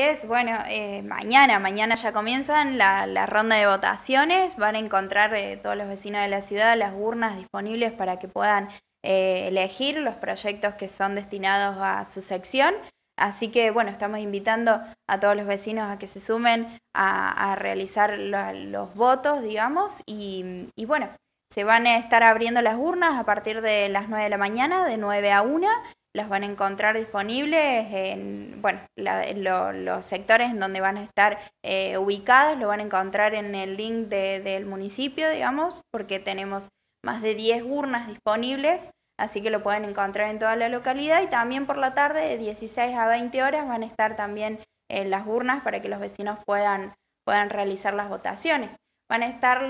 es, bueno, eh, mañana, mañana ya comienzan la, ronda de votaciones, van a encontrar eh, todos los vecinos de la ciudad las urnas disponibles para que puedan eh, elegir los proyectos que son destinados a su sección. Así que bueno, estamos invitando a todos los vecinos a que se sumen a, realizar los votos, digamos, y, y, bueno, se van a estar abriendo las urnas a partir de las 9 de la mañana, de 9 a 1, las van a encontrar disponibles en bueno, los sectores en donde van a estar eh, ubicadas, lo van a encontrar en el link del municipio, digamos, porque tenemos más de 10 urnas disponibles, así que lo pueden encontrar en toda la localidad y también por la tarde de 16 a 20 horas van a estar también en eh, las urnas para que los vecinos puedan, puedan realizar las votaciones. Van a estar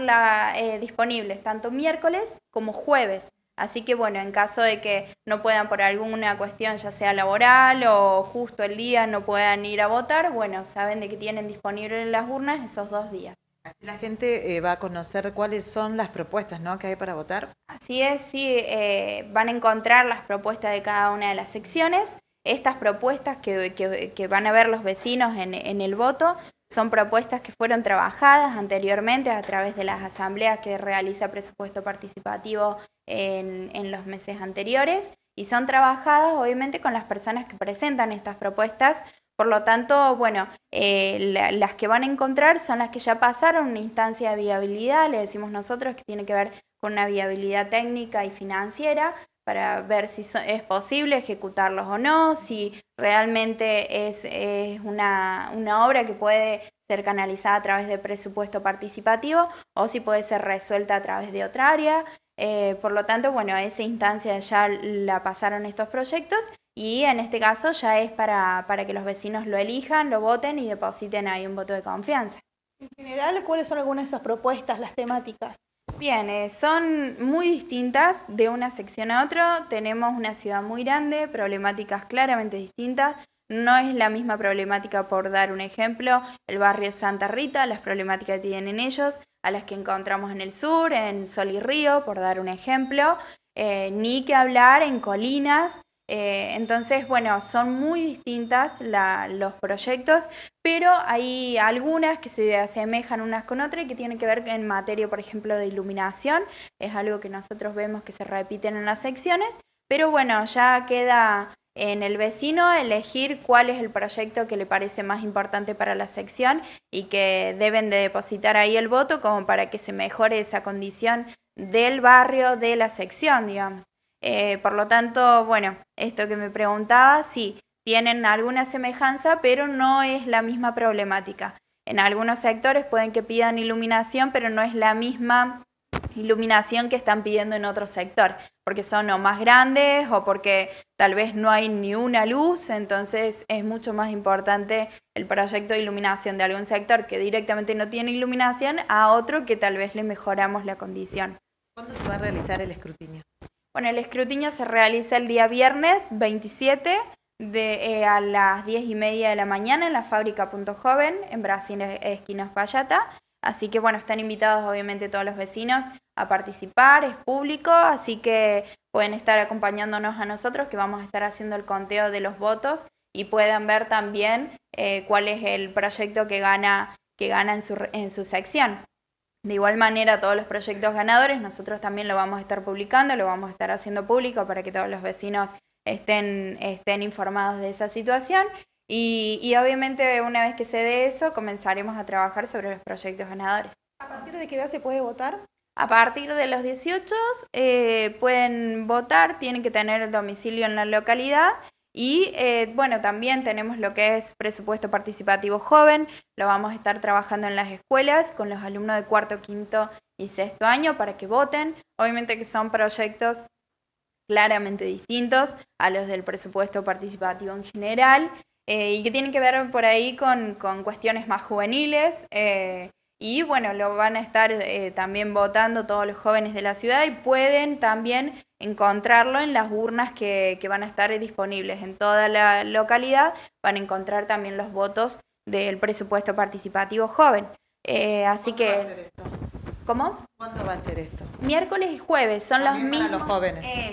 eh, disponibles tanto miércoles como jueves Así que bueno, en caso de que no puedan por alguna cuestión, ya sea laboral o justo el día, no puedan ir a votar, bueno, saben de que tienen disponibles las urnas esos dos días. Así La gente eh, va a conocer cuáles son las propuestas ¿no? que hay para votar. Así es, sí, eh, van a encontrar las propuestas de cada una de las secciones. Estas propuestas que, van a ver los vecinos en el voto son propuestas que fueron trabajadas anteriormente a través de las asambleas que realiza presupuesto participativo en, los meses anteriores y son trabajadas obviamente con las personas que presentan estas propuestas. Por lo tanto, bueno, eh, las que van a encontrar son las que ya pasaron una instancia de viabilidad, le decimos nosotros que tiene que ver con una viabilidad técnica y financiera, para ver si es posible ejecutarlos o no, si realmente es, una, obra que puede ser canalizada a través de presupuesto participativo o si puede ser resuelta a través de otra área. Eh, por lo tanto, bueno, a esa instancia ya la pasaron estos proyectos y en este caso ya es para, para que los vecinos lo elijan, lo voten y depositen ahí un voto de confianza. En general, ¿cuáles son algunas de esas propuestas, las temáticas? Bien, eh, son muy distintas de una sección a otra. Tenemos una ciudad muy grande, problemáticas claramente distintas. No es la misma problemática, por dar un ejemplo, el barrio Santa Rita, las problemáticas que tienen ellos, a las que encontramos en el sur, en Sol y Río, por dar un ejemplo. Eh, ni que hablar en Colinas, eh, entonces, bueno, son muy distintas los proyectos, pero hay algunas que se asemejan unas con otras y que tienen que ver en materia, por ejemplo, de iluminación. Es algo que nosotros vemos que se repiten en las secciones, pero bueno, ya queda en el vecino elegir cuál es el proyecto que le parece más importante para la sección y que deben de depositar ahí el voto como para que se mejore esa condición del barrio, de la sección, digamos. Eh, por lo tanto, bueno, esto que me preguntaba, sí, tienen alguna semejanza, pero no es la misma problemática. En algunos sectores pueden que pidan iluminación, pero no es la misma iluminación que están pidiendo en otro sector, porque son o más grandes o porque tal vez no hay ni una luz, entonces es mucho más importante el proyecto de iluminación de algún sector que directamente no tiene iluminación a otro que tal vez le mejoramos la condición. ¿Cuándo se va a realizar el escrutinio? Bueno, el escrutinio se realiza el día viernes 27 eh, a las 10 y media de la mañana en la fábrica Punto Joven, en Brasil, esquinas Vallata. Así que bueno, están invitados obviamente todos los vecinos a participar, es público, así que pueden estar acompañándonos a nosotros que vamos a estar haciendo el conteo de los votos y puedan ver también eh, cuál es el proyecto que gana, que gana en, su, en su sección. De igual manera, todos los proyectos ganadores nosotros también lo vamos a estar publicando, lo vamos a estar haciendo público para que todos los vecinos estén, estén informados de esa situación. Y, y obviamente una vez que se dé eso, comenzaremos a trabajar sobre los proyectos ganadores. ¿A partir de qué edad se puede votar? A partir de los 18 eh, pueden votar, tienen que tener el domicilio en la localidad y eh, bueno, también tenemos lo que es presupuesto participativo joven, lo vamos a estar trabajando en las escuelas con los alumnos de cuarto, quinto y sexto año para que voten. Obviamente que son proyectos claramente distintos a los del presupuesto participativo en general eh, y que tienen que ver por ahí con, cuestiones más juveniles. Eh, y bueno, lo van a estar eh, también votando todos los jóvenes de la ciudad y pueden también encontrarlo en las urnas que, van a estar disponibles en toda la localidad. Van a encontrar también los votos del presupuesto participativo joven. Eh, así ¿Cuándo que... Va a ser esto? ¿Cómo? ¿Cuándo va a ser esto? Miércoles y jueves son los mismos.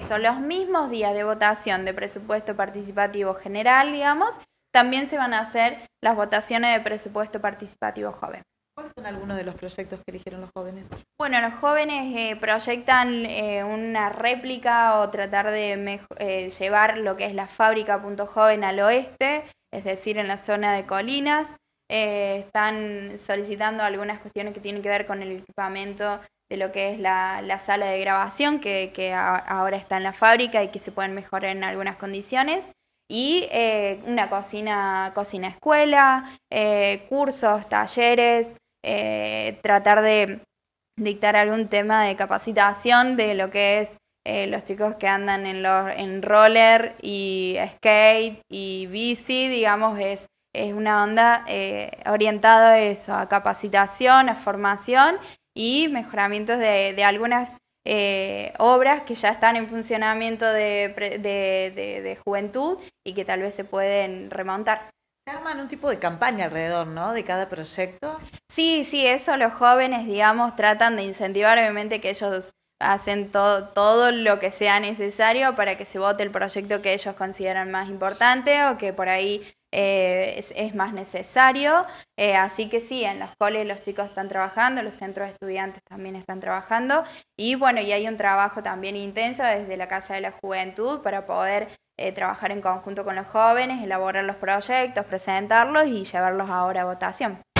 son los mismos días de votación de presupuesto participativo general, digamos. También se van a hacer las votaciones de presupuesto participativo joven. ¿Cuáles son algunos de los proyectos que eligieron los jóvenes? Bueno, los jóvenes eh, proyectan eh, una réplica o tratar de eh, llevar lo que es la fábrica Punto Joven al oeste, es decir, en la zona de colinas. están solicitando algunas cuestiones que tienen que ver con el equipamiento de lo que es la, sala de grabación, que, ahora está en la fábrica y que se pueden mejorar en algunas condiciones y eh, una cocina, cocina escuela, eh, cursos, talleres, eh, tratar de dictar algún tema de capacitación de lo que es los chicos que andan en, los, en roller y skate y bici, digamos, es, es una onda orientada a eso, a capacitación, a formación y mejoramientos de, de algunas eh, obras que ya están en funcionamiento de, de, de, juventud y que tal vez se pueden remontar. Se arman un tipo de campaña alrededor, ¿no? De cada proyecto. Sí, sí, eso los jóvenes, digamos, tratan de incentivar, obviamente que ellos hacen todo, todo lo que sea necesario para que se vote el proyecto que ellos consideran más importante o que por ahí eh, es, más necesario. Eh, así que sí, en los coles los chicos están trabajando, los centros de estudiantes también están trabajando y bueno, y hay un trabajo también intenso desde la Casa de la Juventud para poder eh, trabajar en conjunto con los jóvenes, elaborar los proyectos, presentarlos y llevarlos ahora a votación.